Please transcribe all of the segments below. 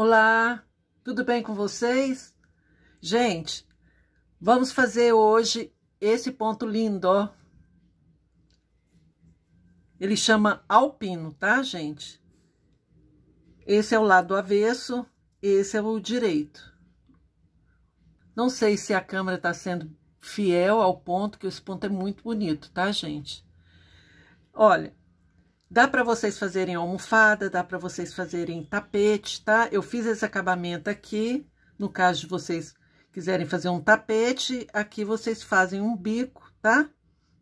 Olá, tudo bem com vocês? Gente, vamos fazer hoje esse ponto lindo, ó. Ele chama alpino, tá, gente? Esse é o lado avesso, esse é o direito. Não sei se a câmera está sendo fiel ao ponto, que esse ponto é muito bonito, tá, gente? Olha, Dá para vocês fazerem almofada, dá para vocês fazerem tapete, tá? Eu fiz esse acabamento aqui, no caso de vocês quiserem fazer um tapete, aqui vocês fazem um bico, tá?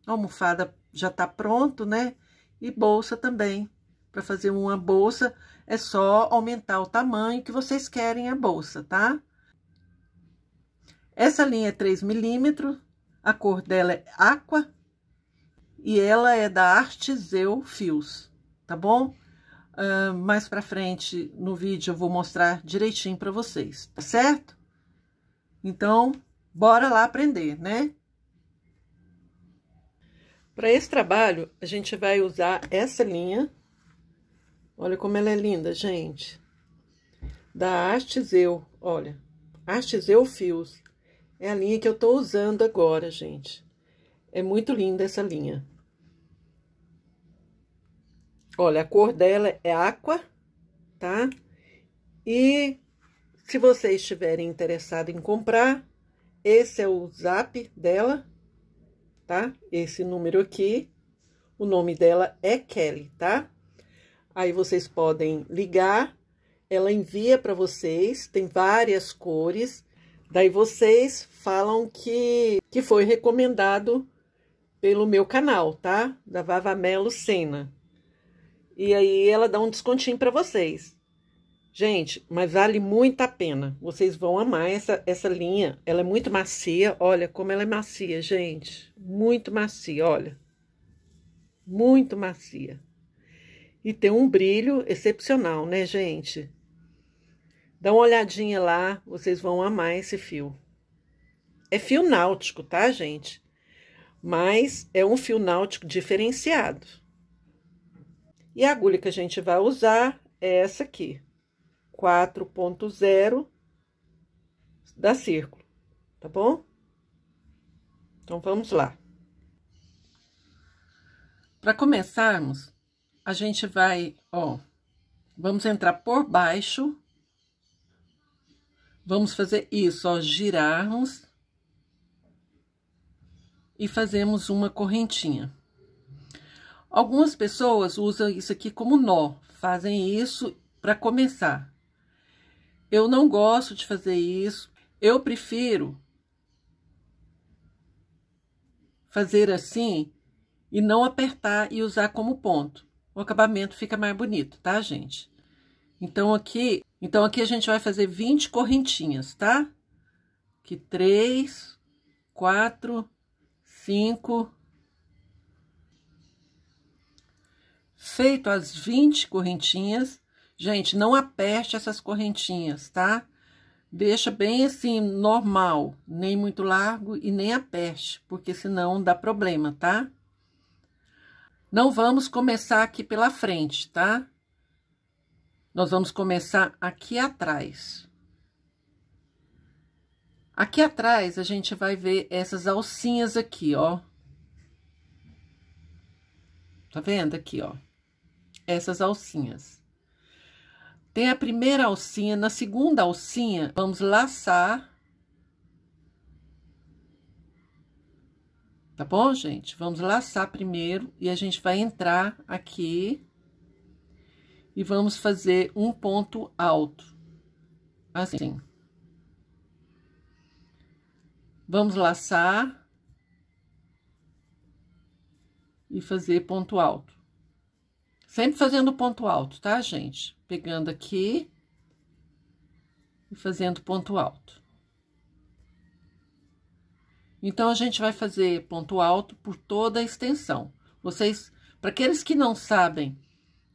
A almofada já tá pronto, né? E bolsa também. Para fazer uma bolsa, é só aumentar o tamanho que vocês querem a bolsa, tá? Essa linha é 3 milímetros, a cor dela é aqua, e ela é da Arteseu Fios tá bom? Uh, mais pra frente no vídeo eu vou mostrar direitinho pra vocês, tá certo? Então, bora lá aprender, né? Para esse trabalho, a gente vai usar essa linha. Olha como ela é linda, gente. Da Arteseu, olha. Arteseu Fios. É a linha que eu tô usando agora, gente. É muito linda essa linha. Olha, a cor dela é aqua, tá? E se vocês estiverem interessados em comprar, esse é o zap dela, tá? Esse número aqui, o nome dela é Kelly, tá? Aí vocês podem ligar, ela envia para vocês, tem várias cores. Daí vocês falam que, que foi recomendado pelo meu canal, tá? Da Vavamelo Sena e aí ela dá um descontinho para vocês. Gente, mas vale muito a pena. Vocês vão amar essa, essa linha. Ela é muito macia. Olha como ela é macia, gente. Muito macia, olha. Muito macia. E tem um brilho excepcional, né, gente? Dá uma olhadinha lá, vocês vão amar esse fio. É fio náutico, tá, gente? Mas é um fio náutico diferenciado. E a agulha que a gente vai usar é essa aqui, 4.0 da círculo, tá bom? Então, vamos lá. Para começarmos, a gente vai, ó, vamos entrar por baixo. Vamos fazer isso, ó, girarmos. E fazemos uma correntinha. Algumas pessoas usam isso aqui como nó, fazem isso para começar. Eu não gosto de fazer isso, eu prefiro fazer assim e não apertar e usar como ponto. O acabamento fica mais bonito, tá, gente? Então, aqui, então aqui a gente vai fazer 20 correntinhas, tá? Que 3, 4, 5, Feito as 20 correntinhas, gente, não aperte essas correntinhas, tá? Deixa bem assim, normal, nem muito largo e nem aperte, porque senão dá problema, tá? Não vamos começar aqui pela frente, tá? Nós vamos começar aqui atrás. Aqui atrás, a gente vai ver essas alcinhas aqui, ó. Tá vendo aqui, ó? essas alcinhas. Tem a primeira alcinha, na segunda alcinha, vamos laçar. Tá bom, gente? Vamos laçar primeiro e a gente vai entrar aqui e vamos fazer um ponto alto. Assim. Vamos laçar e fazer ponto alto. Sempre fazendo ponto alto, tá, gente? Pegando aqui e fazendo ponto alto. Então, a gente vai fazer ponto alto por toda a extensão. Vocês, para aqueles que não sabem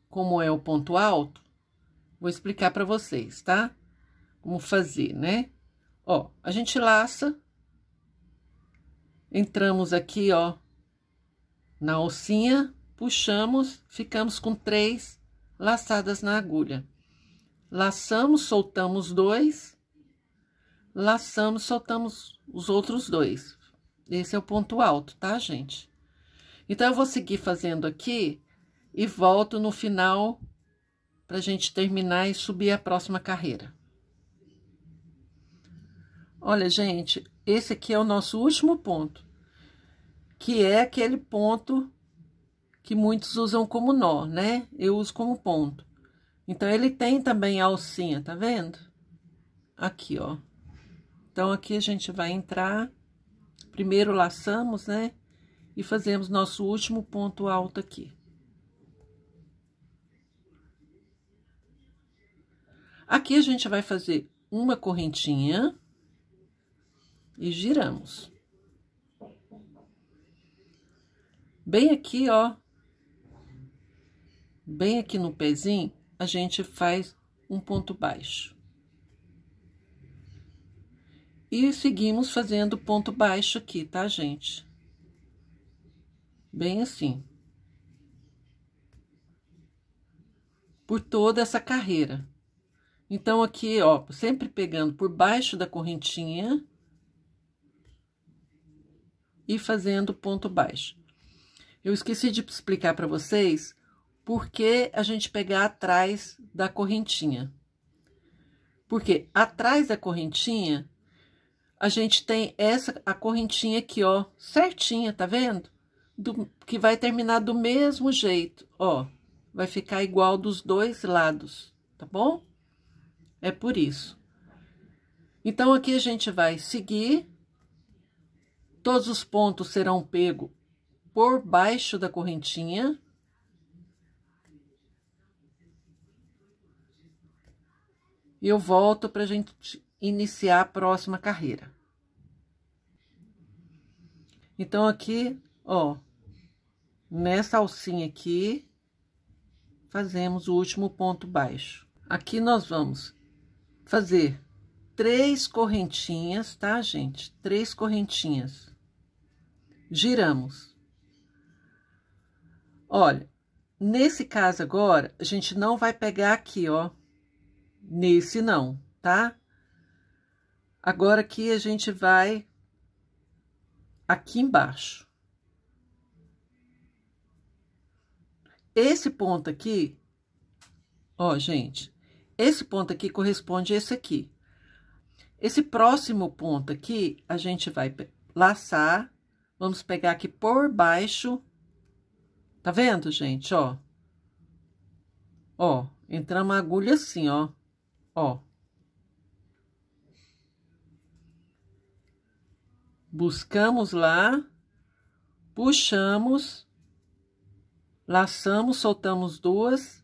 como é o ponto alto, vou explicar para vocês, tá? Como fazer, né? Ó, a gente laça, entramos aqui, ó, na alcinha, puxamos, ficamos com três laçadas na agulha. Laçamos, soltamos dois, laçamos, soltamos os outros dois. Esse é o ponto alto, tá, gente? Então, eu vou seguir fazendo aqui e volto no final para a gente terminar e subir a próxima carreira. Olha, gente, esse aqui é o nosso último ponto, que é aquele ponto que muitos usam como nó, né? Eu uso como ponto. Então, ele tem também a alcinha, tá vendo? Aqui, ó. Então, aqui a gente vai entrar, primeiro laçamos, né? E fazemos nosso último ponto alto aqui. Aqui a gente vai fazer uma correntinha e giramos. Bem aqui, ó, bem aqui no pezinho, a gente faz um ponto baixo. E seguimos fazendo ponto baixo aqui, tá, gente? Bem assim. Por toda essa carreira. Então, aqui, ó, sempre pegando por baixo da correntinha e fazendo ponto baixo. Eu esqueci de explicar para vocês porque a gente pegar atrás da correntinha. Porque atrás da correntinha, a gente tem essa a correntinha aqui, ó, certinha, tá vendo? Do, que vai terminar do mesmo jeito, ó. Vai ficar igual dos dois lados, tá bom? É por isso. Então, aqui a gente vai seguir. Todos os pontos serão pego por baixo da correntinha. e eu volto para a gente iniciar a próxima carreira. Então, aqui, ó, nessa alcinha aqui, fazemos o último ponto baixo. Aqui nós vamos fazer três correntinhas, tá, gente? Três correntinhas. Giramos. Olha, nesse caso agora, a gente não vai pegar aqui, ó, nesse não, tá? Agora aqui a gente vai aqui embaixo. Esse ponto aqui, ó, gente, esse ponto aqui corresponde a esse aqui. Esse próximo ponto aqui, a gente vai laçar, vamos pegar aqui por baixo. Tá vendo, gente, ó? Ó, entramos uma agulha assim, ó. Ó. Buscamos lá, puxamos, laçamos, soltamos duas,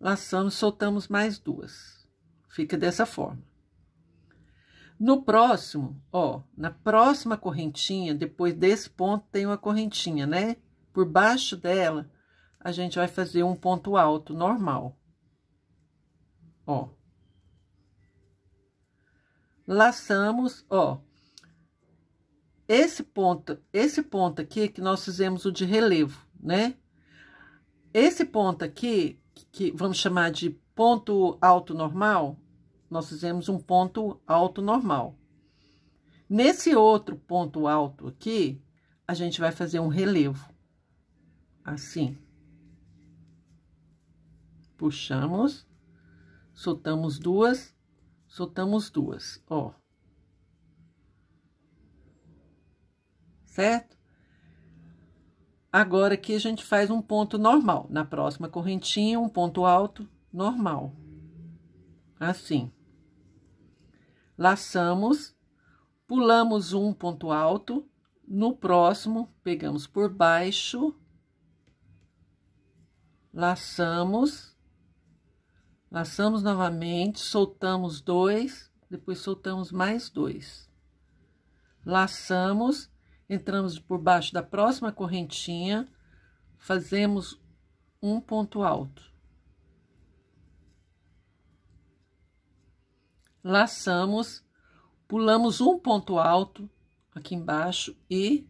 laçamos, soltamos mais duas. Fica dessa forma. No próximo, ó, na próxima correntinha, depois desse ponto tem uma correntinha, né? Por baixo dela, a gente vai fazer um ponto alto normal. Ó laçamos, ó, esse ponto, esse ponto aqui é que nós fizemos o de relevo, né? Esse ponto aqui, que vamos chamar de ponto alto normal, nós fizemos um ponto alto normal. Nesse outro ponto alto aqui, a gente vai fazer um relevo, assim. Puxamos, soltamos duas, soltamos duas, ó. Certo? Agora aqui a gente faz um ponto normal. Na próxima correntinha, um ponto alto normal. Assim. Laçamos, pulamos um ponto alto, no próximo, pegamos por baixo, laçamos, Laçamos novamente, soltamos dois, depois soltamos mais dois. Laçamos, entramos por baixo da próxima correntinha, fazemos um ponto alto. Laçamos, pulamos um ponto alto aqui embaixo e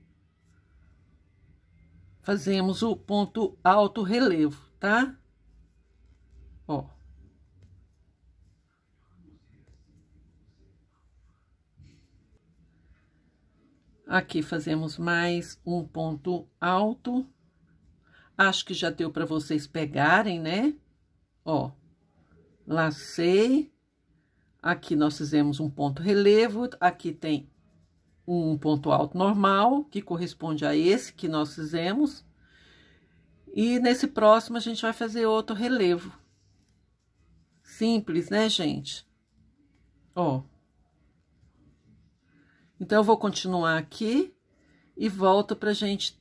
fazemos o ponto alto relevo, tá? Ó. Aqui fazemos mais um ponto alto. Acho que já deu para vocês pegarem, né? Ó, lacei. Aqui nós fizemos um ponto relevo. Aqui tem um ponto alto normal, que corresponde a esse que nós fizemos. E nesse próximo, a gente vai fazer outro relevo. Simples, né, gente? Ó. Então, eu vou continuar aqui e volto para a gente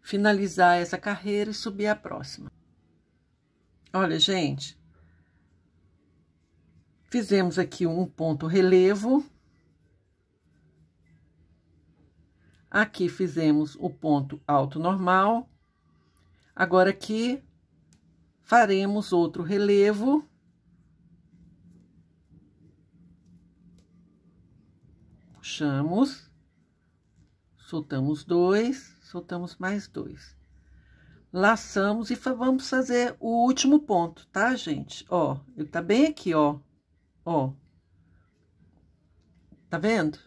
finalizar essa carreira e subir a próxima. Olha, gente, fizemos aqui um ponto relevo. Aqui fizemos o ponto alto normal. Agora, aqui, faremos outro relevo. puxamos, soltamos dois, soltamos mais dois. Laçamos e vamos fazer o último ponto, tá, gente? Ó, ele tá bem aqui, ó, ó. Tá vendo?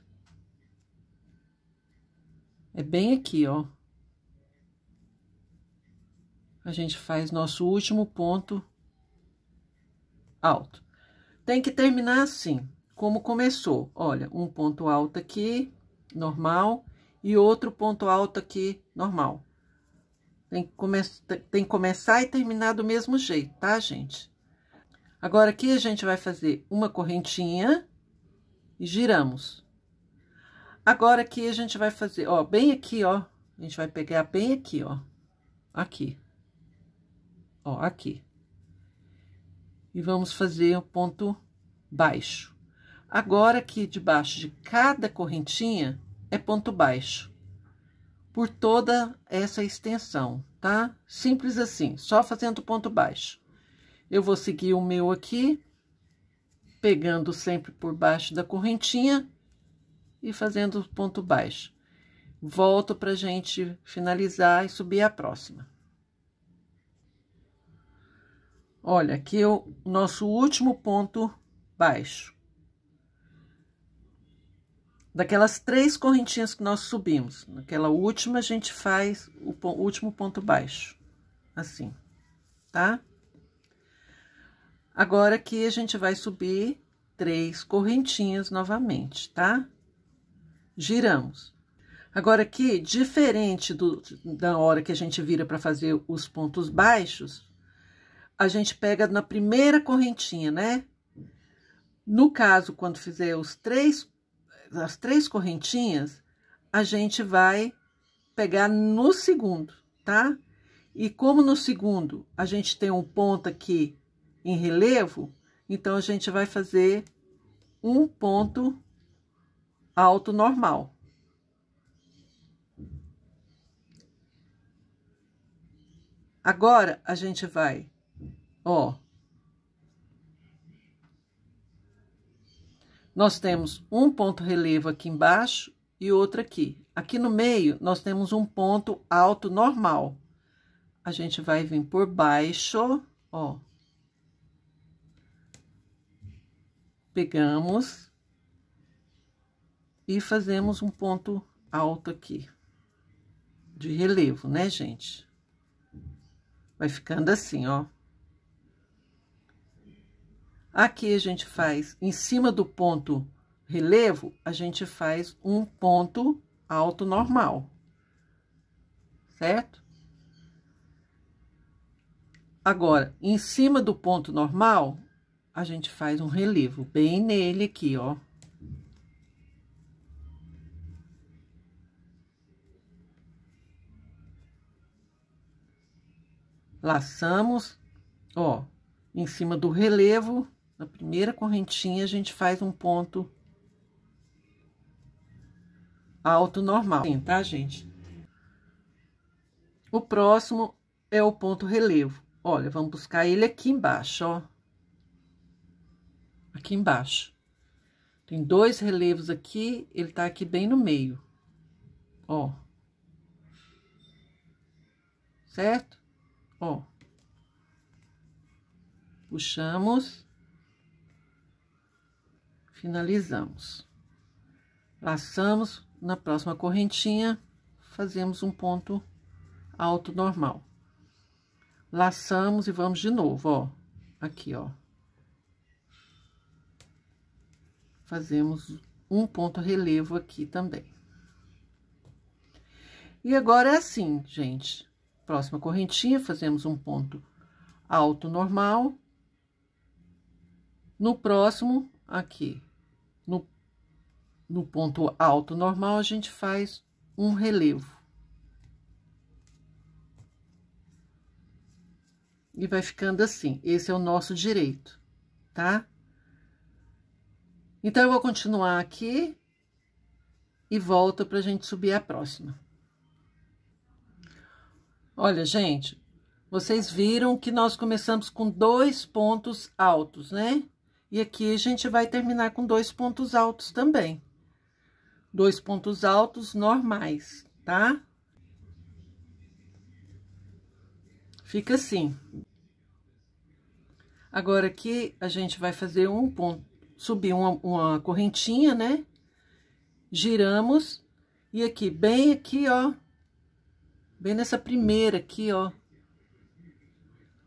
É bem aqui, ó. A gente faz nosso último ponto alto. Tem que terminar assim como começou. Olha, um ponto alto aqui, normal, e outro ponto alto aqui, normal. Tem que, come tem que começar e terminar do mesmo jeito, tá, gente? Agora, aqui a gente vai fazer uma correntinha e giramos. Agora, aqui a gente vai fazer, ó, bem aqui, ó. A gente vai pegar bem aqui, ó. Aqui. Ó, aqui. E vamos fazer o ponto baixo. Agora que debaixo de cada correntinha é ponto baixo. Por toda essa extensão, tá? Simples assim, só fazendo ponto baixo. Eu vou seguir o meu aqui, pegando sempre por baixo da correntinha e fazendo ponto baixo. Volto pra gente finalizar e subir a próxima. Olha, aqui é o nosso último ponto baixo daquelas três correntinhas que nós subimos. Naquela última, a gente faz o último ponto baixo, assim, tá? Agora, aqui, a gente vai subir três correntinhas novamente, tá? Giramos. Agora, aqui, diferente do, da hora que a gente vira para fazer os pontos baixos, a gente pega na primeira correntinha, né? No caso, quando fizer os três as três correntinhas, a gente vai pegar no segundo, tá? E como no segundo a gente tem um ponto aqui em relevo, então a gente vai fazer um ponto alto normal. Agora, a gente vai, ó, nós temos um ponto relevo aqui embaixo e outro aqui. Aqui no meio, nós temos um ponto alto normal. A gente vai vir por baixo, ó. Pegamos e fazemos um ponto alto aqui, de relevo, né, gente? Vai ficando assim, ó. Aqui a gente faz, em cima do ponto relevo, a gente faz um ponto alto normal, certo? Agora, em cima do ponto normal, a gente faz um relevo bem nele aqui, ó. Laçamos, ó, em cima do relevo, na primeira correntinha, a gente faz um ponto alto normal, tá, gente? O próximo é o ponto relevo. Olha, vamos buscar ele aqui embaixo, ó. Aqui embaixo. Tem dois relevos aqui, ele tá aqui bem no meio. Ó. Certo? Ó. Puxamos finalizamos. Laçamos, na próxima correntinha, fazemos um ponto alto normal. Laçamos e vamos de novo, ó, aqui, ó. Fazemos um ponto relevo aqui também. E agora é assim, gente. Próxima correntinha, fazemos um ponto alto normal. No próximo, aqui, no ponto alto normal, a gente faz um relevo. E vai ficando assim, esse é o nosso direito, tá? Então, eu vou continuar aqui e volto pra gente subir a próxima. Olha, gente, vocês viram que nós começamos com dois pontos altos, né? E aqui a gente vai terminar com dois pontos altos também dois pontos altos normais, tá? Fica assim. Agora aqui a gente vai fazer um ponto, subir uma, uma correntinha, né? Giramos e aqui, bem aqui, ó, bem nessa primeira aqui, ó,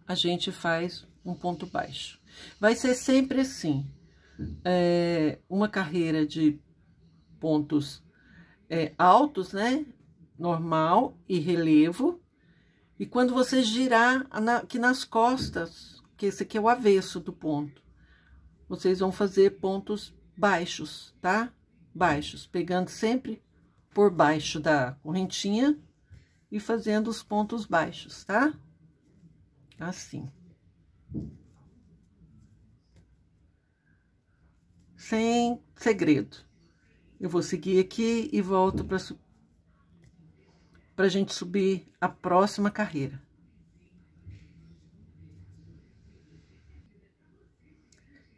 a gente faz um ponto baixo. Vai ser sempre assim, é, uma carreira de pontos é, altos, né? Normal e relevo. E quando você girar aqui nas costas, que esse aqui é o avesso do ponto, vocês vão fazer pontos baixos, tá? Baixos, pegando sempre por baixo da correntinha e fazendo os pontos baixos, tá? Assim. Sem segredo. Eu vou seguir aqui e volto para para a gente subir a próxima carreira.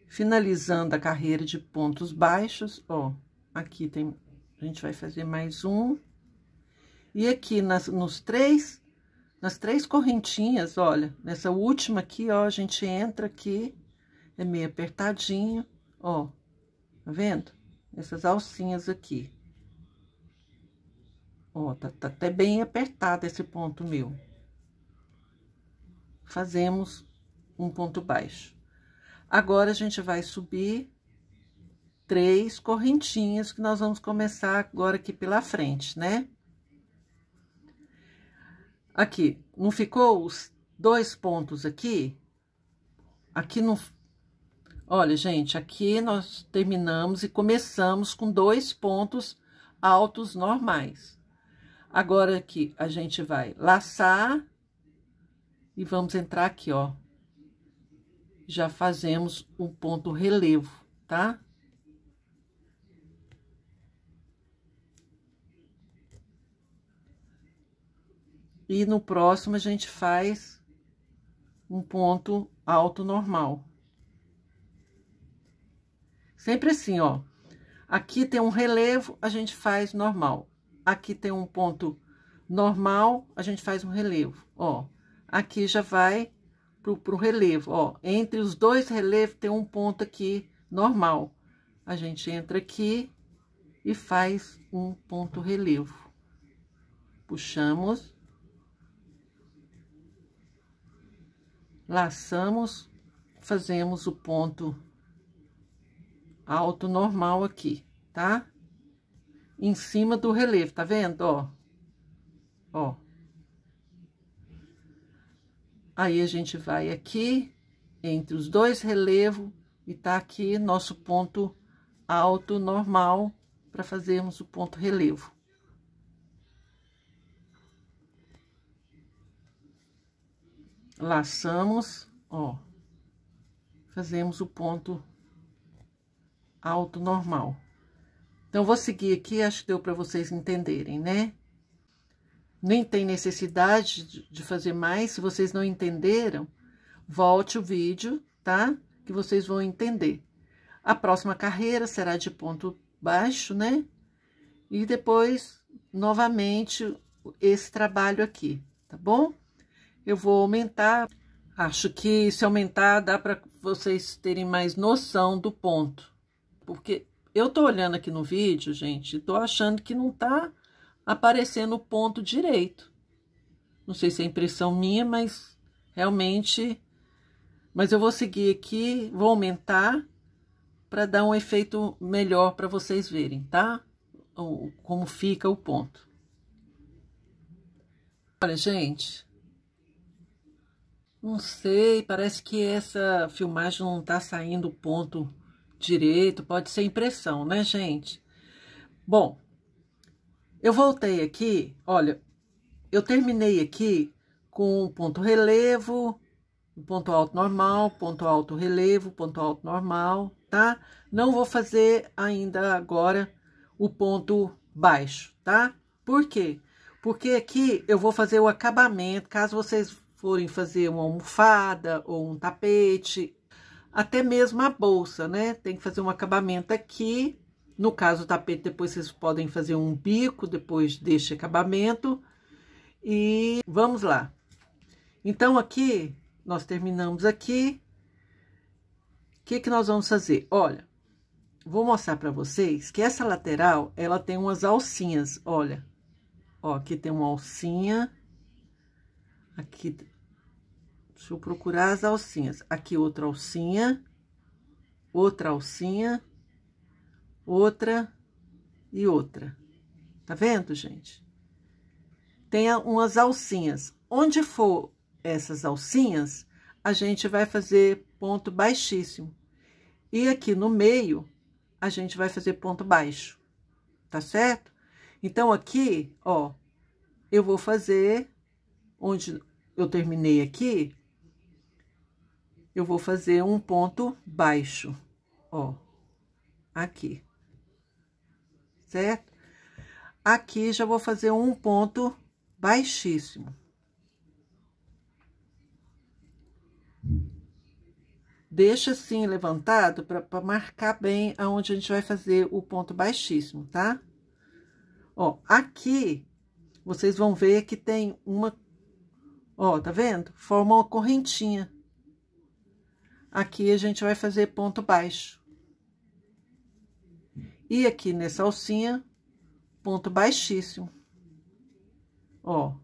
Finalizando a carreira de pontos baixos, ó, aqui tem, a gente vai fazer mais um. E aqui nas, nos três, nas três correntinhas, olha, nessa última aqui, ó, a gente entra aqui, é meio apertadinho, ó, tá vendo? Essas alcinhas aqui. Ó, tá, tá até bem apertado esse ponto meu. Fazemos um ponto baixo. Agora, a gente vai subir três correntinhas que nós vamos começar agora aqui pela frente, né? Aqui, não ficou os dois pontos aqui? Aqui não, Olha, gente, aqui nós terminamos e começamos com dois pontos altos normais. Agora aqui, a gente vai laçar e vamos entrar aqui, ó. Já fazemos um ponto relevo, tá? E no próximo, a gente faz um ponto alto normal. Sempre assim, ó. Aqui tem um relevo, a gente faz normal. Aqui tem um ponto normal, a gente faz um relevo, ó. Aqui já vai pro, pro relevo, ó. Entre os dois relevos tem um ponto aqui normal. A gente entra aqui e faz um ponto relevo. Puxamos. Laçamos, fazemos o ponto alto normal aqui, tá? Em cima do relevo, tá vendo? Ó, ó. Aí a gente vai aqui, entre os dois relevos, e tá aqui nosso ponto alto normal para fazermos o ponto relevo. Laçamos, ó, fazemos o ponto alto normal. Então, vou seguir aqui, acho que deu para vocês entenderem, né? Nem tem necessidade de fazer mais, se vocês não entenderam, volte o vídeo, tá? Que vocês vão entender. A próxima carreira será de ponto baixo, né? E depois, novamente, esse trabalho aqui, tá bom? Eu vou aumentar, acho que se aumentar dá para vocês terem mais noção do ponto. Porque eu tô olhando aqui no vídeo, gente, e tô achando que não tá aparecendo o ponto direito. Não sei se é impressão minha, mas realmente... Mas eu vou seguir aqui, vou aumentar para dar um efeito melhor para vocês verem, tá? como fica o ponto. Olha, gente, não sei, parece que essa filmagem não tá saindo o ponto direito, pode ser impressão, né, gente? Bom, eu voltei aqui, olha, eu terminei aqui com ponto relevo, ponto alto normal, ponto alto relevo, ponto alto normal, tá? Não vou fazer ainda agora o ponto baixo, tá? Por quê? Porque aqui eu vou fazer o acabamento, caso vocês forem fazer uma almofada ou um tapete até mesmo a bolsa, né? Tem que fazer um acabamento aqui. No caso, o tapete, depois vocês podem fazer um bico depois deste acabamento. E vamos lá. Então, aqui, nós terminamos aqui. O que, que nós vamos fazer? Olha, vou mostrar para vocês que essa lateral, ela tem umas alcinhas, olha. Ó, aqui tem uma alcinha. Aqui Deixa eu procurar as alcinhas. Aqui outra alcinha, outra alcinha, outra e outra. Tá vendo, gente? Tem umas alcinhas. Onde for essas alcinhas, a gente vai fazer ponto baixíssimo. E aqui no meio, a gente vai fazer ponto baixo, tá certo? Então, aqui, ó, eu vou fazer onde eu terminei aqui, eu vou fazer um ponto baixo, ó, aqui, certo? Aqui já vou fazer um ponto baixíssimo. Deixa assim levantado para marcar bem aonde a gente vai fazer o ponto baixíssimo, tá? Ó, aqui vocês vão ver que tem uma, ó, tá vendo? Forma uma correntinha. Aqui a gente vai fazer ponto baixo. E aqui nessa alcinha, ponto baixíssimo. Ó.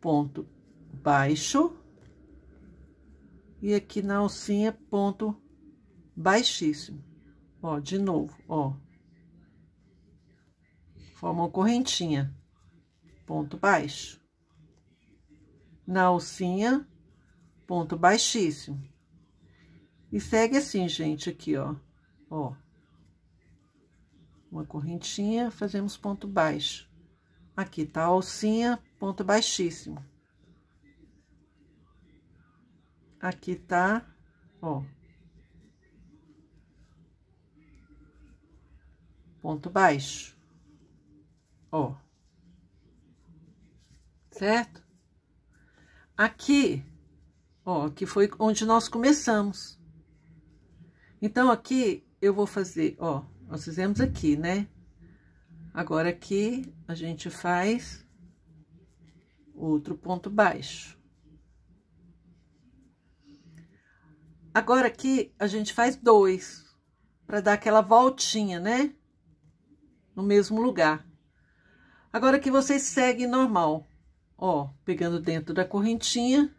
Ponto baixo. E aqui na alcinha, ponto baixíssimo. Ó, de novo, ó. Forma uma correntinha. Ponto baixo. Na alcinha, ponto baixíssimo. E segue assim, gente, aqui, ó. Ó. Uma correntinha, fazemos ponto baixo. Aqui tá a alcinha, ponto baixíssimo. Aqui tá, ó. Ponto baixo. Ó. Certo? Aqui, Ó, que foi onde nós começamos. Então, aqui eu vou fazer, ó, nós fizemos aqui, né? Agora, aqui a gente faz outro ponto baixo. Agora, aqui a gente faz dois, para dar aquela voltinha, né? No mesmo lugar. Agora, que vocês seguem normal, ó, pegando dentro da correntinha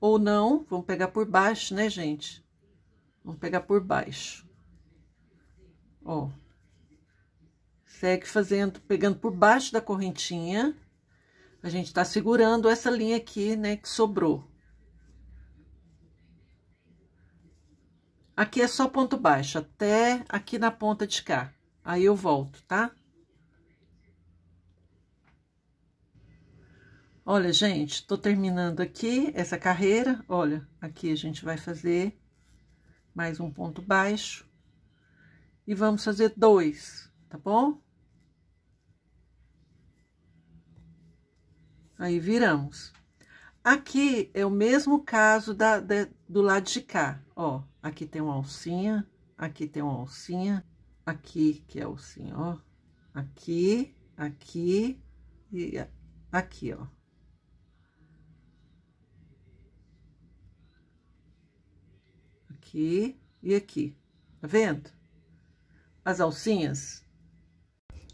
ou não, vamos pegar por baixo, né, gente? Vamos pegar por baixo. Ó. Segue fazendo, pegando por baixo da correntinha. A gente tá segurando essa linha aqui, né, que sobrou. Aqui é só ponto baixo, até aqui na ponta de cá. Aí eu volto, tá? Olha, gente, tô terminando aqui essa carreira. Olha, aqui a gente vai fazer mais um ponto baixo. E vamos fazer dois, tá bom? Aí, viramos. Aqui é o mesmo caso da, da, do lado de cá, ó. Aqui tem uma alcinha, aqui tem uma alcinha, aqui que é alcinha, ó. Aqui, aqui e aqui, ó. aqui e aqui. Tá vendo? As alcinhas.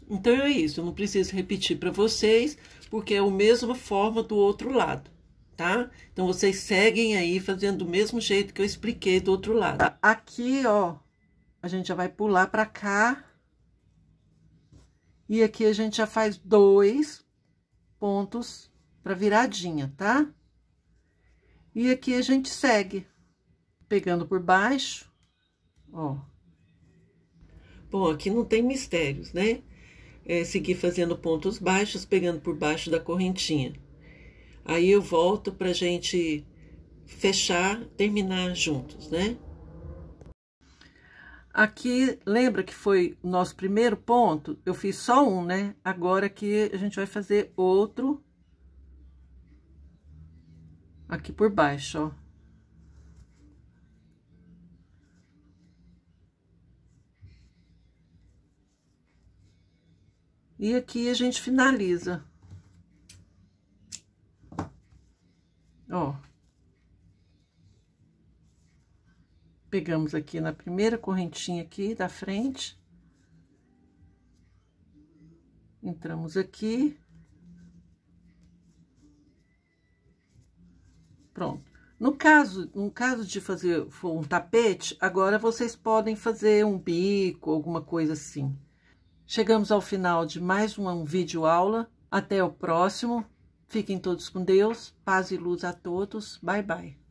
Então, é isso. Eu não preciso repetir para vocês, porque é a mesma forma do outro lado, tá? Então, vocês seguem aí fazendo do mesmo jeito que eu expliquei do outro lado. Aqui, ó, a gente já vai pular para cá. E aqui a gente já faz dois pontos para viradinha, tá? E aqui a gente segue pegando por baixo, ó. Bom, aqui não tem mistérios, né? É seguir fazendo pontos baixos, pegando por baixo da correntinha. Aí eu volto pra gente fechar, terminar juntos, né? Aqui, lembra que foi o nosso primeiro ponto? Eu fiz só um, né? Agora aqui a gente vai fazer outro aqui por baixo, ó. E aqui a gente finaliza. Ó. Pegamos aqui na primeira correntinha aqui da frente. Entramos aqui. Pronto. No caso, no caso de fazer um tapete, agora vocês podem fazer um bico, alguma coisa assim. Chegamos ao final de mais uma um vídeo aula. Até o próximo. Fiquem todos com Deus. Paz e luz a todos. Bye bye.